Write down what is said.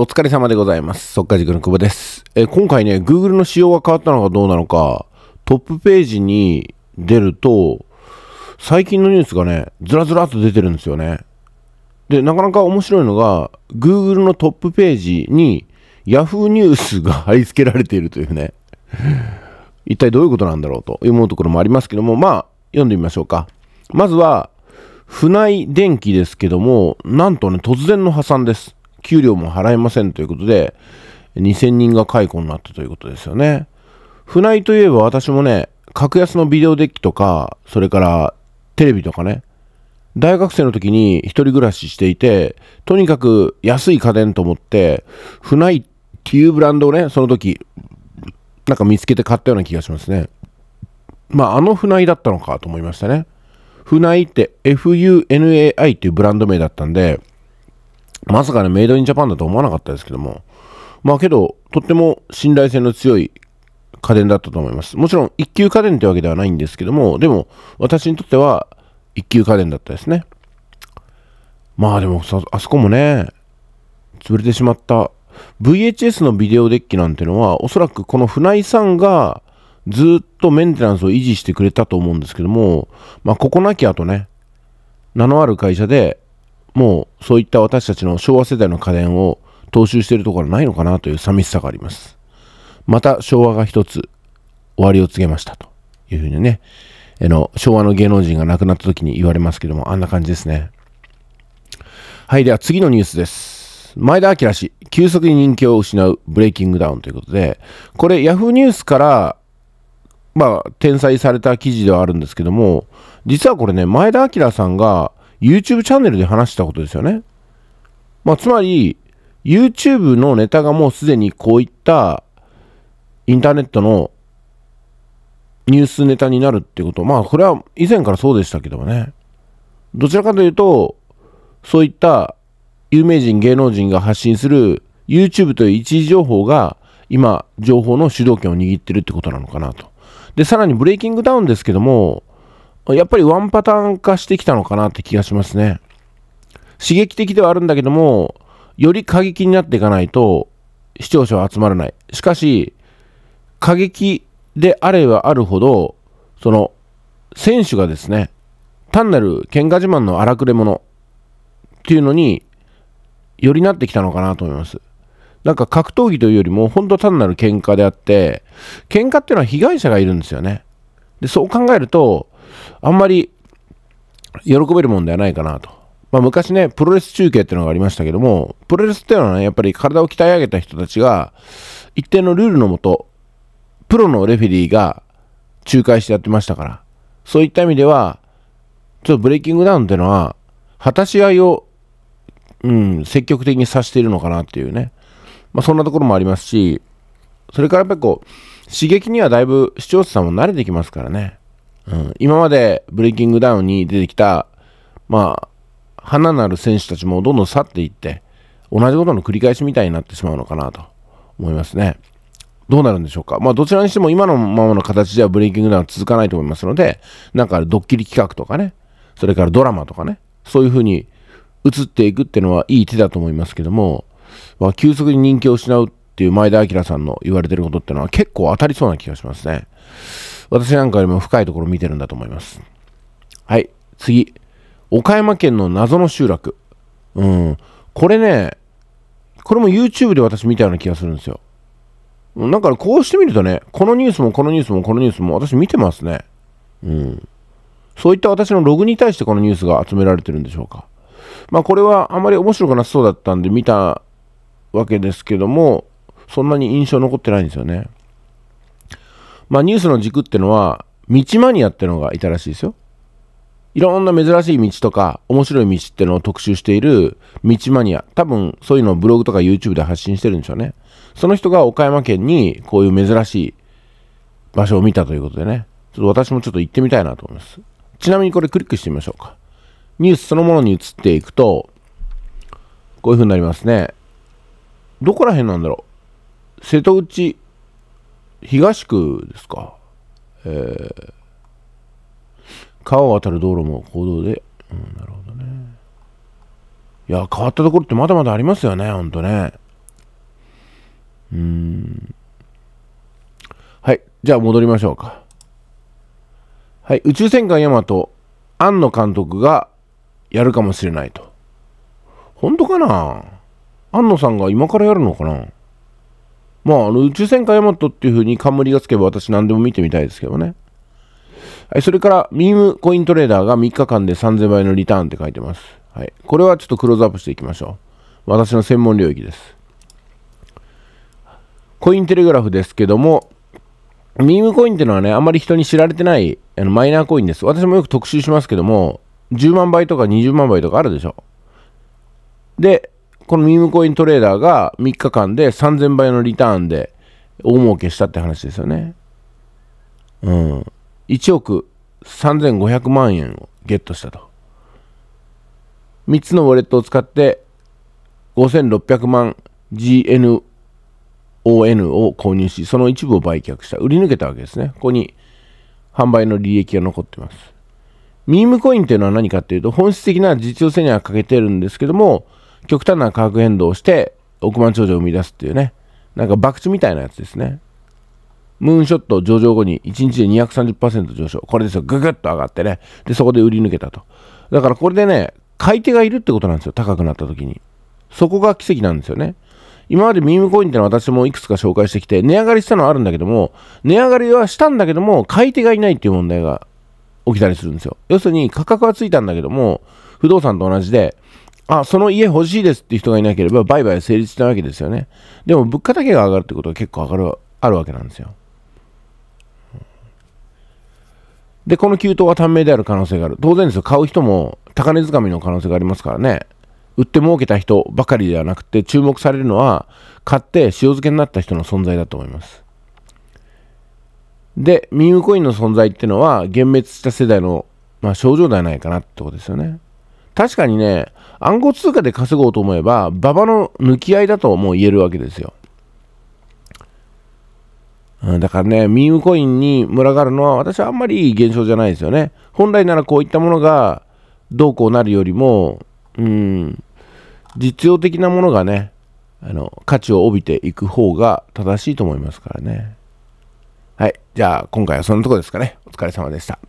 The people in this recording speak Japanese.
お疲れ様でございます。速か、塾の久保です。え今回ね、Google の仕様が変わったのかどうなのか、トップページに出ると、最近のニュースがね、ずらずらっと出てるんですよね。で、なかなか面白いのが、Google のトップページに Yahoo ニュースが貼り付けられているというね、一体どういうことなんだろうと思うところもありますけども、まあ、読んでみましょうか。まずは、船井電機ですけども、なんとね、突然の破産です。給料も払えませんということで、2000人が解雇になったということですよね。船井といえば私もね、格安のビデオデッキとか、それからテレビとかね、大学生の時に一人暮らししていて、とにかく安い家電と思って、船井っていうブランドをね、その時、なんか見つけて買ったような気がしますね。まあ、あの船井だったのかと思いましたね。船井って FUNAI っていうブランド名だったんで、まさかね、メイドインジャパンだと思わなかったですけども、まあけど、とっても信頼性の強い家電だったと思います。もちろん一級家電ってわけではないんですけども、でも私にとっては一級家電だったですね。まあでもあそこもね、潰れてしまった VHS のビデオデッキなんてのは、おそらくこの船井さんがずっとメンテナンスを維持してくれたと思うんですけども、まあここなきゃとね、名のある会社でもうそういった私たちの昭和世代の家電を踏襲しているところないのかなという寂しさがあります。また昭和が一つ終わりを告げましたというふうにね、あの昭和の芸能人が亡くなった時に言われますけども、あんな感じですね。はい、では次のニュースです。前田明氏、急速に人気を失うブレイキングダウンということで、これ Yahoo ニュースから、まあ、転載された記事ではあるんですけども、実はこれね、前田明さんが、YouTube チャンネルで話したことですよね。まあ、つまり、YouTube のネタがもうすでにこういったインターネットのニュースネタになるってこと。まあ、これは以前からそうでしたけどもね。どちらかというと、そういった有名人、芸能人が発信する YouTube という一時情報が今、情報の主導権を握ってるってことなのかなと。で、さらにブレイキングダウンですけども、やっぱりワンパターン化してきたのかなって気がしますね。刺激的ではあるんだけども、より過激になっていかないと視聴者は集まらない。しかし、過激であればあるほど、その、選手がですね、単なる喧嘩自慢の荒くれ者っていうのによりなってきたのかなと思います。なんか格闘技というよりも、本当単なる喧嘩であって、喧嘩っていうのは被害者がいるんですよね。で、そう考えると、あんまり喜べるもんではないかなと。まあ、昔ね、プロレス中継っていうのがありましたけども、プロレスっていうのはね、やっぱり体を鍛え上げた人たちが、一定のルールのもと、プロのレフェリーが仲介してやってましたから、そういった意味では、ちょっとブレイキングダウンっていうのは、果たし合いを、うん、積極的にさしているのかなっていうね。まあ、そんなところもありますし、それからやっぱりこう、刺激にはだいぶ視聴者さんも慣れてきますからね。うん、今までブレイキングダウンに出てきた、まあ、花なる選手たちもどんどん去っていって、同じことの繰り返しみたいになってしまうのかなと思いますね。どうなるんでしょうか。まあ、どちらにしても今のままの形ではブレイキングダウン続かないと思いますので、なんかドッキリ企画とかね、それからドラマとかね、そういうふうに移っていくっていうのはいい手だと思いますけども、まあ、急速に人気を失うっていう前田明さんの言われてることっていうのは結構当たりそうな気がしますね。私なんかよりも深いところ見てるんだと思います。はい、次。岡山県の謎の集落。うん。これね、これも YouTube で私見たような気がするんですよ。なんかこうしてみるとね、このニュースもこのニュースもこのニュースも私見てますね。うん。そういった私のログに対してこのニュースが集められてるんでしょうか。まあこれはあまり面白くなさそうだったんで見たわけですけども、そんなに印象残ってないんですよね。まあ、ニュースの軸ってのは、道マニアってのがいたらしいですよ。いろんな珍しい道とか、面白い道ってのを特集している道マニア。多分、そういうのをブログとか YouTube で発信してるんでしょうね。その人が岡山県にこういう珍しい場所を見たということでね。ちょっと私もちょっと行ってみたいなと思います。ちなみにこれクリックしてみましょうか。ニュースそのものに移っていくと、こういう風になりますね。どこら辺なんだろう瀬戸内東区ですか、えー、川を渡る道路も公道で、うん、なるほどねいや変わったところってまだまだありますよねほんとねうんはいじゃあ戻りましょうかはい宇宙戦艦ヤマト庵野監督がやるかもしれないと本当かな庵野さんが今からやるのかなまあ、あの宇宙戦艦ヤマトっていう風に冠がつけば私何でも見てみたいですけどね。はい、それから、ミームコイントレーダーが3日間で3000倍のリターンって書いてます。はい、これはちょっとクローズアップしていきましょう。私の専門領域です。コインテレグラフですけども、ミームコインっていうのはね、あんまり人に知られてないあのマイナーコインです。私もよく特集しますけども、10万倍とか20万倍とかあるでしょ。で、このミームコイントレーダーが3日間で3000倍のリターンで大儲けしたって話ですよね。うん。1億3500万円をゲットしたと。3つのウォレットを使って5600万 GNON を購入し、その一部を売却した。売り抜けたわけですね。ここに販売の利益が残ってます。ミームコインっていうのは何かっていうと、本質的な実用性には欠けてるんですけども、極端な価格変動をして億万長者を生み出すっていうね、なんか博打みたいなやつですね。ムーンショット上場後に1日で230%上昇。これですよ。ぐぐっと上がってね。で、そこで売り抜けたと。だからこれでね、買い手がいるってことなんですよ。高くなった時に。そこが奇跡なんですよね。今までミームコインってのは私もいくつか紹介してきて、値上がりしたのはあるんだけども、値上がりはしたんだけども、買い手がいないっていう問題が起きたりするんですよ。要するに価格はついたんだけども、不動産と同じで、あ、その家欲しいですって人がいなければ、売買成立したわけですよね。でも、物価だけが上がるってことは結構上がる、あるわけなんですよ。で、この給湯は短命である可能性がある。当然ですよ、買う人も高値づかみの可能性がありますからね。売って儲けた人ばかりではなくて、注目されるのは、買って塩漬けになった人の存在だと思います。で、ミームコインの存在っていうのは、幻滅した世代の、まあ、症状ではないかなってことですよね。確かにね、暗号通貨で稼ごうと思えば、馬場の抜き合いだともう言えるわけですよ。だからね、ミームコインに群がるのは私はあんまりいい現象じゃないですよね。本来ならこういったものがどうこうなるよりも、うん、実用的なものがね、あの、価値を帯びていく方が正しいと思いますからね。はい。じゃあ、今回はそんなとこですかね。お疲れ様でした。